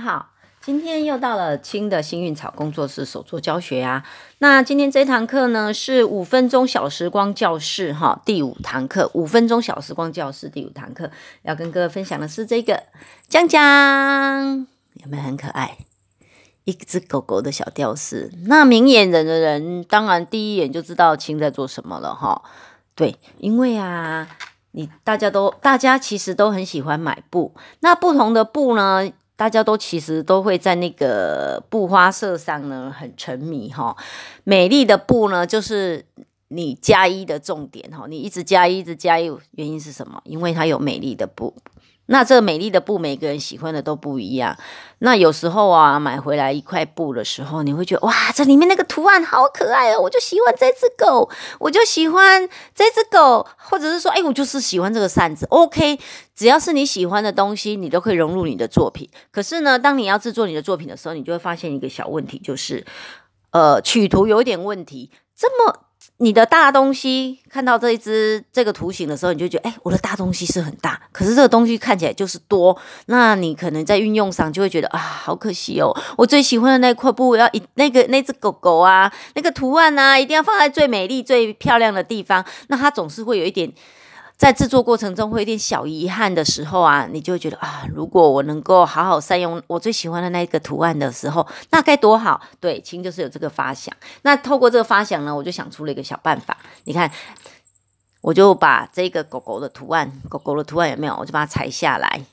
好，今天又到了青的幸运草工作室手作教学啊。那今天这堂课呢，是五分钟小时光教室哈，第五堂课。五分钟小时光教室第五堂课，要跟哥哥分享的是这个，江江有没有很可爱？一只狗狗的小吊饰，那明眼人的人，当然第一眼就知道青在做什么了哈。对，因为啊，你大家都大家其实都很喜欢买布，那不同的布呢？大家都其实都会在那个布花色上呢，很沉迷哈。美丽的布呢，就是你加一的重点哈。你一直加一，一直加一，原因是什么？因为它有美丽的布。那这美丽的布，每个人喜欢的都不一样。那有时候啊，买回来一块布的时候，你会觉得哇，这里面那个图案好可爱哦，我就喜欢这只狗，我就喜欢这只狗，或者是说，哎，我就是喜欢这个扇子。OK，只要是你喜欢的东西，你都可以融入你的作品。可是呢，当你要制作你的作品的时候，你就会发现一个小问题，就是呃，取图有一点问题，这么。你的大东西看到这一只这个图形的时候，你就觉得，哎，我的大东西是很大，可是这个东西看起来就是多，那你可能在运用上就会觉得啊，好可惜哦，我最喜欢的那块布要一那个那只狗狗啊，那个图案啊，一定要放在最美丽、最漂亮的地方，那它总是会有一点。在制作过程中会有点小遗憾的时候啊，你就觉得啊，如果我能够好好善用我最喜欢的那一个图案的时候，那该多好！对，亲就是有这个发想。那透过这个发想呢，我就想出了一个小办法。你看，我就把这个狗狗的图案，狗狗的图案有没有？我就把它裁下来。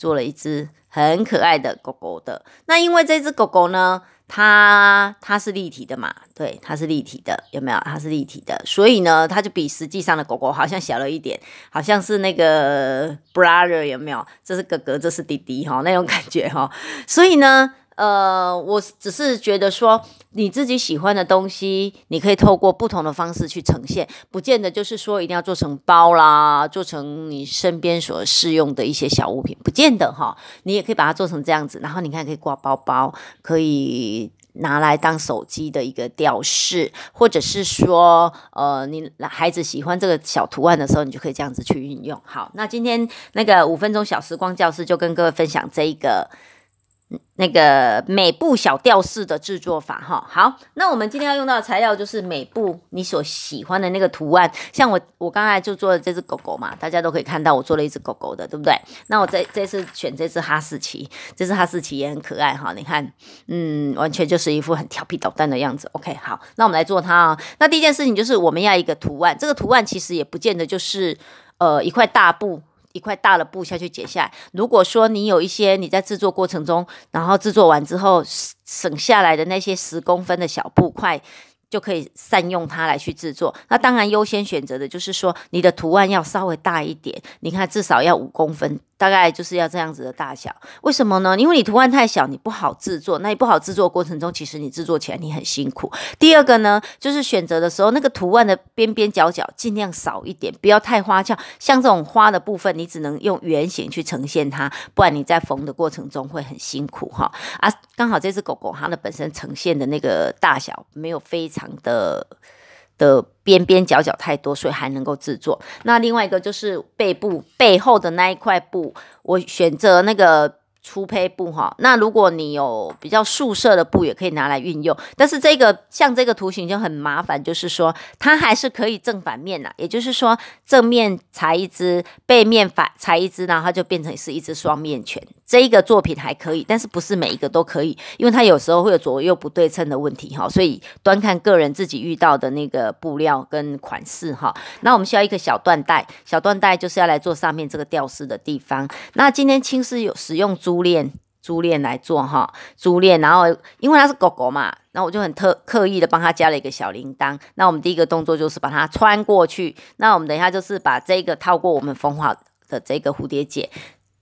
做了一只很可爱的狗狗的，那因为这只狗狗呢，它它是立体的嘛，对，它是立体的，有没有？它是立体的，所以呢，它就比实际上的狗狗好像小了一点，好像是那个 brother 有没有？这是哥哥，这是弟弟哈，那种感觉哈，所以呢。呃，我只是觉得说，你自己喜欢的东西，你可以透过不同的方式去呈现，不见得就是说一定要做成包啦，做成你身边所适用的一些小物品，不见得哈。你也可以把它做成这样子，然后你看可以挂包包，可以拿来当手机的一个吊饰，或者是说，呃，你孩子喜欢这个小图案的时候，你就可以这样子去运用。好，那今天那个五分钟小时光教室就跟各位分享这一个。那个美布小吊饰的制作法哈，好，那我们今天要用到的材料就是美布，你所喜欢的那个图案，像我我刚才就做了这只狗狗嘛，大家都可以看到我做了一只狗狗的，对不对？那我这这次选这只哈士奇，这只哈士奇也很可爱哈，你看，嗯，完全就是一副很调皮捣蛋的样子。OK，好，那我们来做它啊。那第一件事情就是我们要一个图案，这个图案其实也不见得就是呃一块大布。一块大的布下去剪下来。如果说你有一些你在制作过程中，然后制作完之后省下来的那些十公分的小布块。就可以善用它来去制作。那当然优先选择的就是说，你的图案要稍微大一点。你看，至少要五公分，大概就是要这样子的大小。为什么呢？因为你图案太小，你不好制作。那你不好制作过程中，其实你制作起来你很辛苦。第二个呢，就是选择的时候，那个图案的边边角角尽量少一点，不要太花俏。像这种花的部分，你只能用圆形去呈现它，不然你在缝的过程中会很辛苦哈。啊，刚好这只狗狗它的本身呈现的那个大小没有非常。的的边边角角太多，所以还能够制作。那另外一个就是背部背后的那一块布，我选择那个。粗胚布哈，那如果你有比较素色的布，也可以拿来运用。但是这个像这个图形就很麻烦，就是说它还是可以正反面啦，也就是说正面裁一只，背面反裁一只，然后就变成是一只双面全。这一个作品还可以，但是不是每一个都可以，因为它有时候会有左右不对称的问题哈，所以端看个人自己遇到的那个布料跟款式哈。那我们需要一个小缎带，小缎带就是要来做上面这个吊饰的地方。那今天青丝有使用珠链，珠链来做哈，珠链，然后因为它是狗狗嘛，那我就很特刻意的帮它加了一个小铃铛。那我们第一个动作就是把它穿过去，那我们等一下就是把这个套过我们缝好的这个蝴蝶结，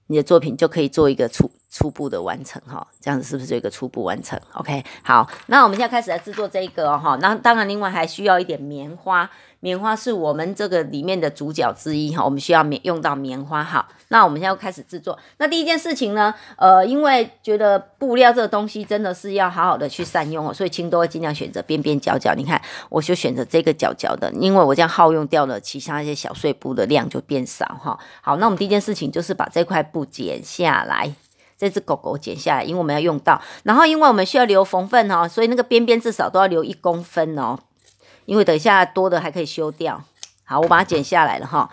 你的作品就可以做一个出初步的完成哈，这样子是不是就一个初步完成？OK，好，那我们现在开始来制作这个哦哈。那当然，另外还需要一点棉花，棉花是我们这个里面的主角之一哈。我们需要棉用到棉花哈。那我们现在开始制作。那第一件事情呢，呃，因为觉得布料这个东西真的是要好好的去善用哦，所以青都会尽量选择边边角角。你看，我就选择这个角角的，因为我这样耗用掉了，其他一些小碎布的量就变少哈。好，那我们第一件事情就是把这块布剪下来。这只狗狗剪下来，因为我们要用到。然后，因为我们需要留缝份哦，所以那个边边至少都要留一公分哦。因为等一下多的还可以修掉。好，我把它剪下来了哈。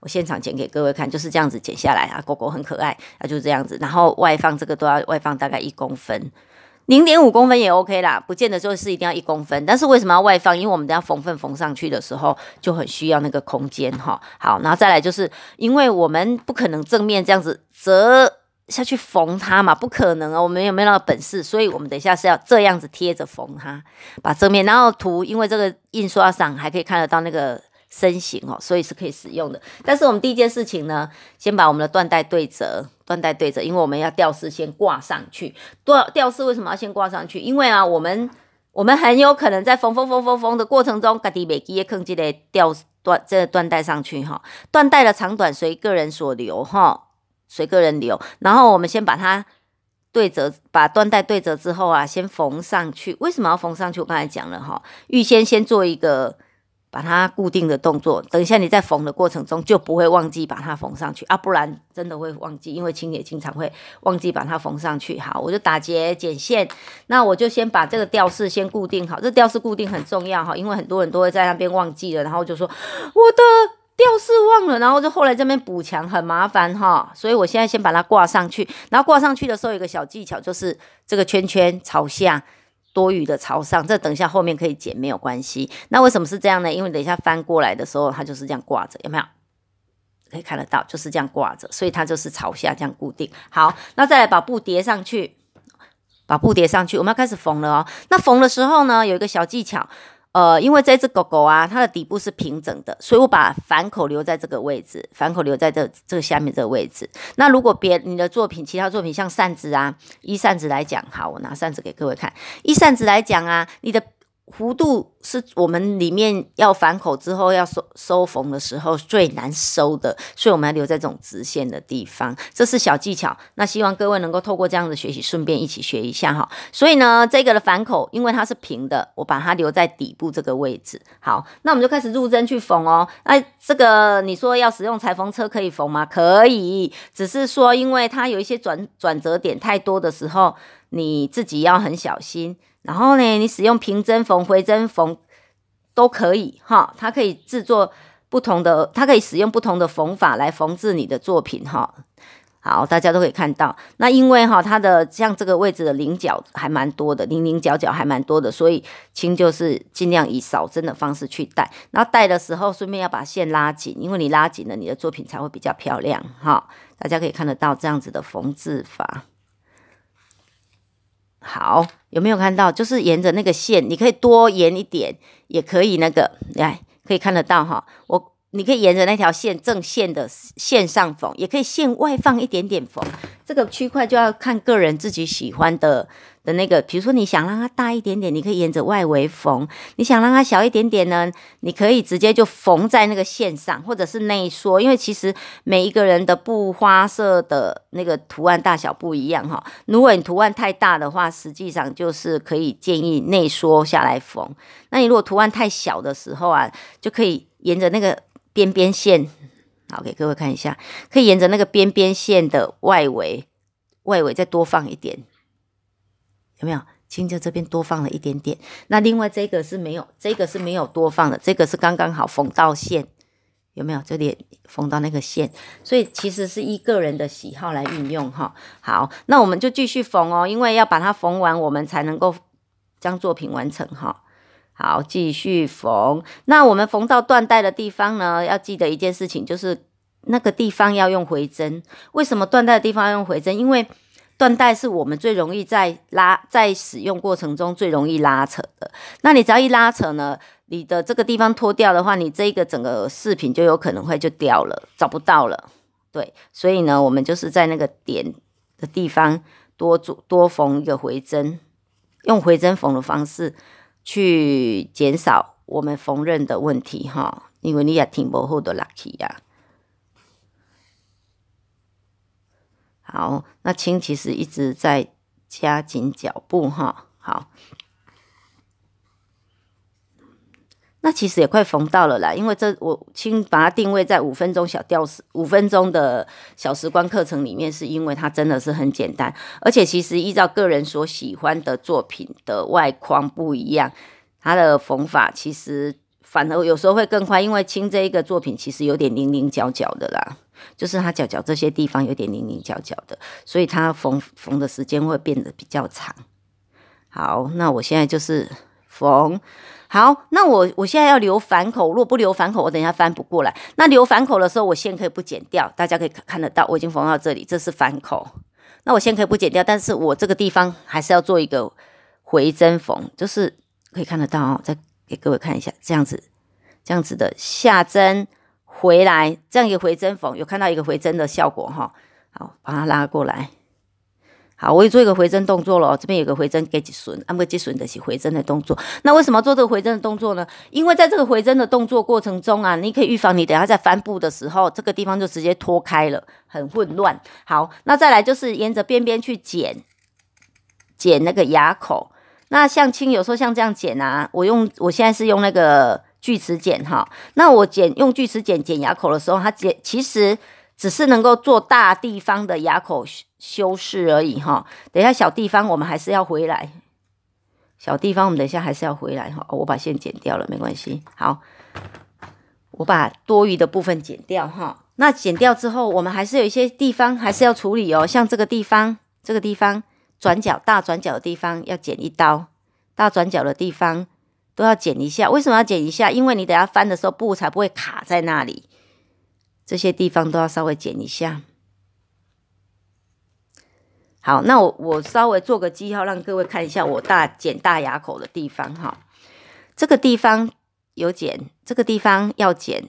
我现场剪给各位看，就是这样子剪下来啊。狗狗很可爱，啊，就是这样子。然后外放这个都要外放大概一公分，零点五公分也 OK 啦，不见得就是一定要一公分。但是为什么要外放？因为我们等下缝份缝上去的时候就很需要那个空间哈。好，然后再来就是因为我们不可能正面这样子折。下去缝它嘛，不可能啊，我们有没有那个本事？所以我们等一下是要这样子贴着缝它，把正面，然后涂，因为这个印刷上还可以看得到那个身形哦，所以是可以使用的。但是我们第一件事情呢，先把我们的缎带对折，缎带对折，因为我们要吊饰先挂上去。吊吊饰为什么要先挂上去？因为啊，我们我们很有可能在缝缝缝缝缝的过程中，吊断这缎带上去哈。缎带的长短随个人所留哈。随个人留，然后我们先把它对折，把缎带对折之后啊，先缝上去。为什么要缝上去？我刚才讲了哈，预先先做一个把它固定的动作，等一下你在缝的过程中就不会忘记把它缝上去啊，不然真的会忘记，因为清洁经常会忘记把它缝上去。好，我就打结剪线，那我就先把这个吊饰先固定好。这吊饰固定很重要哈，因为很多人都会在那边忘记了，然后就说我的。吊饰忘了，然后就后来这边补墙很麻烦哈，所以我现在先把它挂上去。然后挂上去的时候有个小技巧，就是这个圈圈朝下，多余的朝上。这等一下后面可以剪没有关系。那为什么是这样呢？因为等一下翻过来的时候它就是这样挂着，有没有？可以看得到，就是这样挂着，所以它就是朝下这样固定。好，那再来把布叠上去，把布叠上去，我们要开始缝了哦。那缝的时候呢，有一个小技巧。呃，因为这只狗狗啊，它的底部是平整的，所以我把反口留在这个位置，反口留在这这个下面这个位置。那如果别你的作品，其他作品像扇子啊，一扇子来讲，好，我拿扇子给各位看。一扇子来讲啊，你的。弧度是我们里面要反口之后要收收缝的时候最难收的，所以我们要留在这种直线的地方，这是小技巧。那希望各位能够透过这样的学习，顺便一起学一下哈。所以呢，这个的反口因为它是平的，我把它留在底部这个位置。好，那我们就开始入针去缝哦。那这个你说要使用裁缝车可以缝吗？可以，只是说因为它有一些转转折点太多的时候，你自己要很小心。然后呢，你使用平针缝、回针缝都可以哈，它可以制作不同的，它可以使用不同的缝法来缝制你的作品哈。好，大家都可以看到，那因为哈它的像这个位置的菱角还蛮多的，零零角角还蛮多的，所以亲就是尽量以少针的方式去带，然后带的时候顺便要把线拉紧，因为你拉紧了，你的作品才会比较漂亮哈。大家可以看得到这样子的缝制法。好，有没有看到？就是沿着那个线，你可以多沿一点，也可以那个来，可以看得到哈。我。你可以沿着那条线正线的线上缝，也可以线外放一点点缝。这个区块就要看个人自己喜欢的的那个，比如说你想让它大一点点，你可以沿着外围缝；你想让它小一点点呢，你可以直接就缝在那个线上，或者是内缩。因为其实每一个人的布花色的那个图案大小不一样哈。如果你图案太大的话，实际上就是可以建议内缩下来缝。那你如果图案太小的时候啊，就可以沿着那个。边边线，好，给各位看一下，可以沿着那个边边线的外围，外围再多放一点，有没有？青青这边多放了一点点，那另外这个是没有，这个是没有多放的，这个是刚刚好缝到线，有没有？这里缝到那个线，所以其实是依个人的喜好来运用哈。好，那我们就继续缝哦，因为要把它缝完，我们才能够将作品完成哈。好，继续缝。那我们缝到缎带的地方呢？要记得一件事情，就是那个地方要用回针。为什么缎带的地方要用回针？因为缎带是我们最容易在拉、在使用过程中最容易拉扯的。那你只要一拉扯呢，你的这个地方脱掉的话，你这个整个饰品就有可能会就掉了，找不到了。对，所以呢，我们就是在那个点的地方多做多缝一个回针，用回针缝的方式。去减少我们缝纫的问题哈，因为你也挺无好就入去呀。好，那青其实一直在加紧脚步哈。好。那其实也快缝到了啦，因为这我清把它定位在五分钟小小时五分钟的小时光课程里面，是因为它真的是很简单，而且其实依照个人所喜欢的作品的外框不一样，它的缝法其实反而有时候会更快，因为亲这一个作品其实有点零零角角的啦，就是它角角这些地方有点零零角角的，所以它缝缝的时间会变得比较长。好，那我现在就是。缝好，那我我现在要留反口，如果不留反口，我等一下翻不过来。那留反口的时候，我线可以不剪掉，大家可以看得到，我已经缝到这里，这是反口。那我线可以不剪掉，但是我这个地方还是要做一个回针缝，就是可以看得到哦，再给各位看一下，这样子，这样子的下针回来，这样一个回针缝，有看到一个回针的效果哈。好，把它拉过来。好，我也做一个回针动作了哦，这边有个回针，给几损，按个几损的是回针的动作。那为什么做这个回针的动作呢？因为在这个回针的动作过程中啊，你可以预防你等下在翻布的时候，这个地方就直接脱开了，很混乱。好，那再来就是沿着边边去剪，剪那个牙口。那像亲，有时候像这样剪啊，我用我现在是用那个锯齿剪哈。那我剪用锯齿剪剪牙口的时候，它剪其实。只是能够做大地方的牙口修饰而已哈，等一下小地方我们还是要回来，小地方我们等一下还是要回来哈。我把线剪掉了，没关系。好，我把多余的部分剪掉哈。那剪掉之后，我们还是有一些地方还是要处理哦，像这个地方、这个地方转角大转角的地方要剪一刀，大转角的地方都要剪一下。为什么要剪一下？因为你等下翻的时候布才不会卡在那里。这些地方都要稍微剪一下。好，那我我稍微做个记号，让各位看一下我大剪大牙口的地方哈。这个地方有剪，这个地方要剪，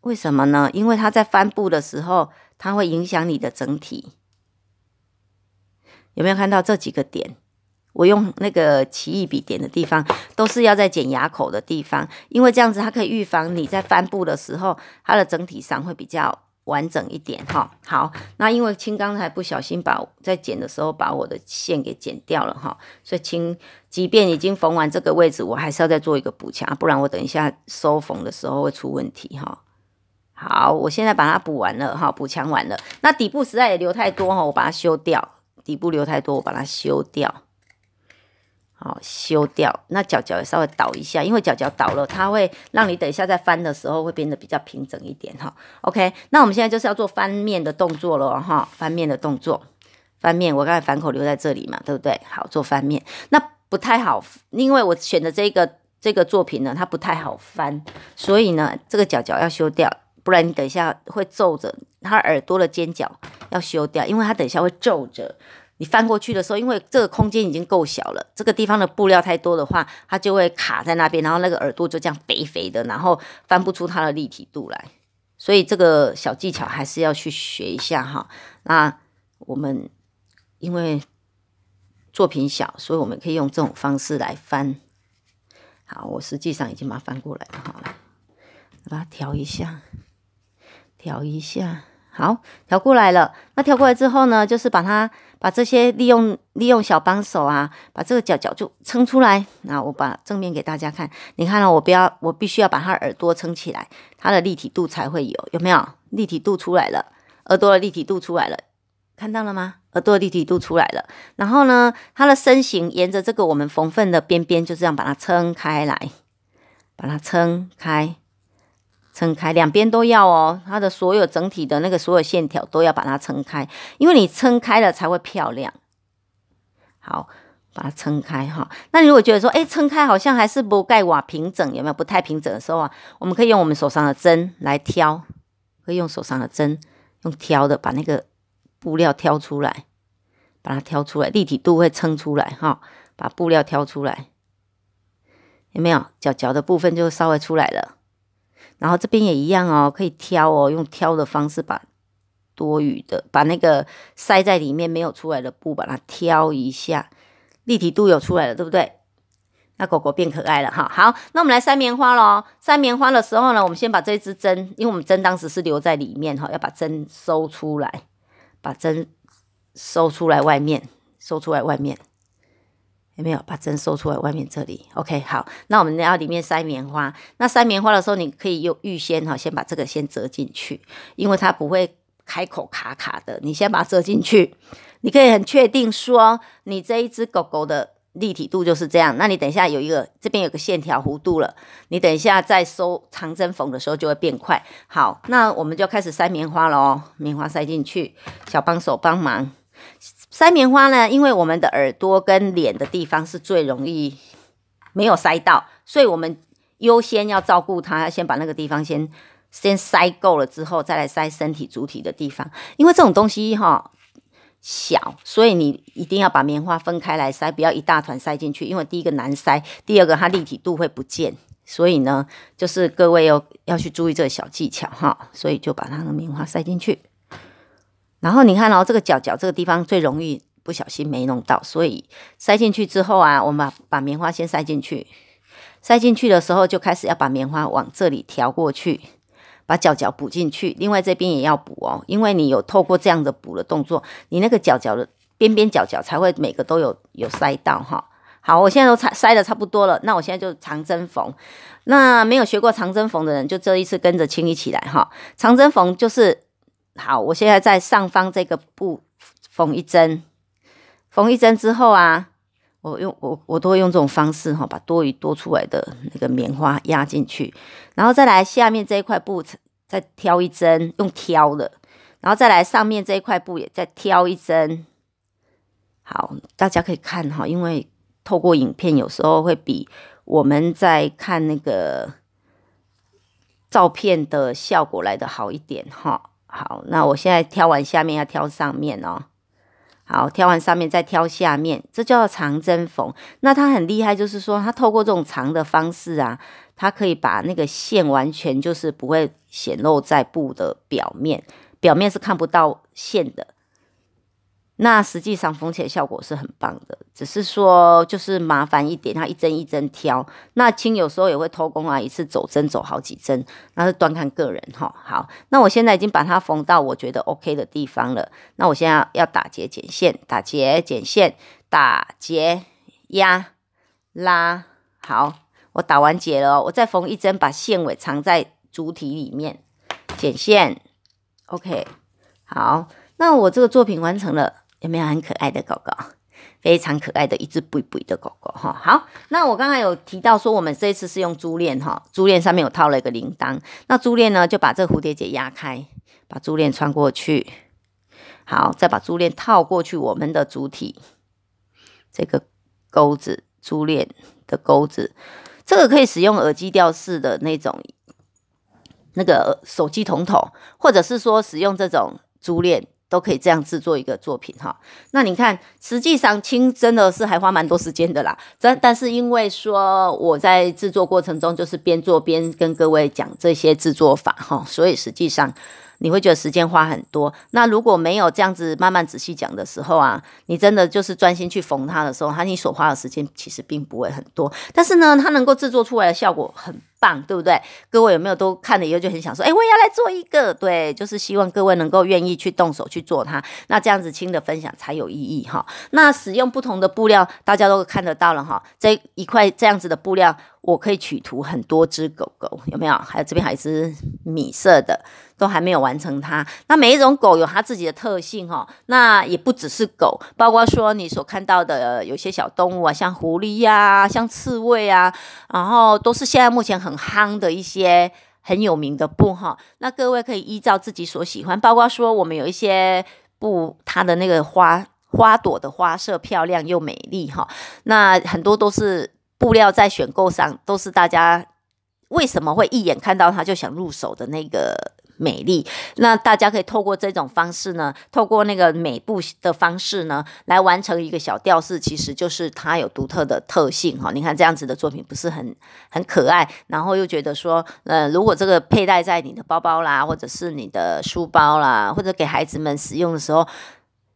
为什么呢？因为它在翻布的时候，它会影响你的整体。有没有看到这几个点？我用那个奇异笔点的地方，都是要在剪牙口的地方，因为这样子它可以预防你在翻布的时候，它的整体上会比较完整一点哈。好，那因为青刚才不小心把在剪的时候把我的线给剪掉了哈，所以青即便已经缝完这个位置，我还是要再做一个补强，不然我等一下收缝的时候会出问题哈。好，我现在把它补完了哈，补强完了，那底部实在也留太多哈，我把它修掉。底部留太多，我把它修掉。好，修掉那角角也稍微倒一下，因为角角倒了，它会让你等一下再翻的时候会变得比较平整一点哈。OK，那我们现在就是要做翻面的动作了哈，翻面的动作，翻面。我刚才反口留在这里嘛，对不对？好，做翻面，那不太好，因为我选的这个这个作品呢，它不太好翻，所以呢，这个角角要修掉，不然你等一下会皱着。它耳朵的尖角要修掉，因为它等一下会皱着。你翻过去的时候，因为这个空间已经够小了，这个地方的布料太多的话，它就会卡在那边，然后那个耳朵就这样肥肥的，然后翻不出它的立体度来。所以这个小技巧还是要去学一下哈。那我们因为作品小，所以我们可以用这种方式来翻。好，我实际上已经把它翻过来了，好了，把它调一下，调一下。好，调过来了。那调过来之后呢，就是把它把这些利用利用小帮手啊，把这个角角就撑出来。那我把正面给大家看，你看到我不要，我必须要把它耳朵撑起来，它的立体度才会有，有没有立体度出来了？耳朵的立体度出来了，看到了吗？耳朵的立体度出来了。然后呢，它的身形沿着这个我们缝份的边边，就这样把它撑开来，把它撑开。撑开两边都要哦，它的所有整体的那个所有线条都要把它撑开，因为你撑开了才会漂亮。好，把它撑开哈。那你如果觉得说，哎，撑开好像还是不盖瓦平整，有没有不太平整的时候啊？我们可以用我们手上的针来挑，可以用手上的针用挑的把那个布料挑出来，把它挑出来，立体度会撑出来哈。把布料挑出来，有没有脚脚的部分就稍微出来了。然后这边也一样哦，可以挑哦，用挑的方式把多余的、把那个塞在里面没有出来的布，把它挑一下，立体度有出来了，对不对？那狗狗变可爱了哈。好，那我们来塞棉花喽。塞棉花的时候呢，我们先把这支针，因为我们针当时是留在里面哈，要把针收出来，把针收出来外面，收出来外面。有没有，把针收出来，外面这里，OK，好，那我们要里面塞棉花。那塞棉花的时候，你可以用预先哈，先把这个先折进去，因为它不会开口卡卡的。你先把它折进去，你可以很确定说，你这一只狗狗的立体度就是这样。那你等一下有一个这边有个线条弧度了，你等一下再收长针缝的时候就会变快。好，那我们就开始塞棉花喽，棉花塞进去，小帮手帮忙。塞棉花呢？因为我们的耳朵跟脸的地方是最容易没有塞到，所以我们优先要照顾它，先把那个地方先先塞够了之后，再来塞身体主体的地方。因为这种东西哈小，所以你一定要把棉花分开来塞，不要一大团塞进去。因为第一个难塞，第二个它立体度会不见。所以呢，就是各位要要去注意这个小技巧哈。所以就把它的棉花塞进去。然后你看哦，这个角角这个地方最容易不小心没弄到，所以塞进去之后啊，我们把棉花先塞进去。塞进去的时候就开始要把棉花往这里调过去，把角角补进去。另外这边也要补哦，因为你有透过这样的补的动作，你那个角角的边边角角才会每个都有有塞到哈。好，我现在都塞塞的差不多了，那我现在就长针缝。那没有学过长针缝的人，就这一次跟着清一起来哈。长针缝就是。好，我现在在上方这个布缝一针，缝一针之后啊，我用我我都会用这种方式哈，把多余多出来的那个棉花压进去，然后再来下面这一块布再挑一针，用挑的，然后再来上面这一块布也再挑一针。好，大家可以看哈，因为透过影片有时候会比我们在看那个照片的效果来的好一点哈。好，那我现在挑完下面，要挑上面哦。好，挑完上面再挑下面，这叫长针缝。那它很厉害，就是说它透过这种长的方式啊，它可以把那个线完全就是不会显露在布的表面，表面是看不到线的。那实际上缝起来效果是很棒的，只是说就是麻烦一点，它一针一针挑。那亲有时候也会偷工啊，一次走针走好几针，那是端看个人哈。好，那我现在已经把它缝到我觉得 OK 的地方了。那我现在要打结剪线，打结剪线，打结压拉好。我打完结了，我再缝一针，把线尾藏在主体里面，剪线。OK，好，那我这个作品完成了。有没有很可爱的狗狗？非常可爱的一只布布的狗狗哈。好，那我刚才有提到说，我们这一次是用珠链哈，珠链上面有套了一个铃铛。那珠链呢，就把这蝴蝶结压开，把珠链穿过去。好，再把珠链套过去我们的主体，这个钩子，珠链的钩子，这个可以使用耳机吊饰的那种，那个手机筒筒，或者是说使用这种珠链。都可以这样制作一个作品哈，那你看，实际上亲真的是还花蛮多时间的啦。但但是因为说我在制作过程中就是边做边跟各位讲这些制作法哈，所以实际上你会觉得时间花很多。那如果没有这样子慢慢仔细讲的时候啊，你真的就是专心去缝它的时候，它你所花的时间其实并不会很多。但是呢，它能够制作出来的效果很。对不对？各位有没有都看了以后就很想说，哎，我也要来做一个。对，就是希望各位能够愿意去动手去做它，那这样子亲的分享才有意义哈。那使用不同的布料，大家都看得到了哈。这一块这样子的布料。我可以取图很多只狗狗，有没有？还有这边还一只米色的，都还没有完成它。那每一种狗有它自己的特性哈。那也不只是狗，包括说你所看到的有些小动物啊，像狐狸呀，像刺猬啊，然后都是现在目前很夯的一些很有名的布哈。那各位可以依照自己所喜欢，包括说我们有一些布，它的那个花花朵的花色漂亮又美丽哈。那很多都是。布料在选购上都是大家为什么会一眼看到它就想入手的那个美丽？那大家可以透过这种方式呢，透过那个美布的方式呢，来完成一个小吊饰，其实就是它有独特的特性哈。你看这样子的作品不是很很可爱，然后又觉得说，嗯，如果这个佩戴在你的包包啦，或者是你的书包啦，或者给孩子们使用的时候。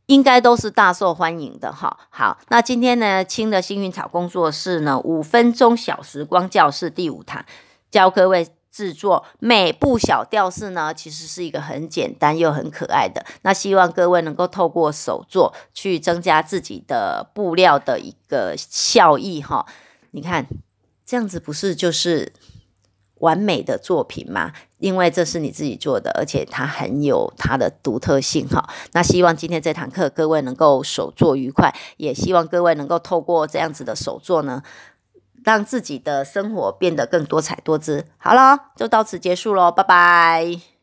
应该都是大受欢迎的哈。好，那今天呢，青的幸运草工作室呢，五分钟小时光教室第五堂，教各位制作每部小吊饰呢，其实是一个很简单又很可爱的。那希望各位能够透过手作去增加自己的布料的一个效益哈。你看这样子不是就是？完美的作品吗？因为这是你自己做的，而且它很有它的独特性哈。那希望今天这堂课各位能够手作愉快，也希望各位能够透过这样子的手作呢，让自己的生活变得更多彩多姿。好了，就到此结束喽，拜拜。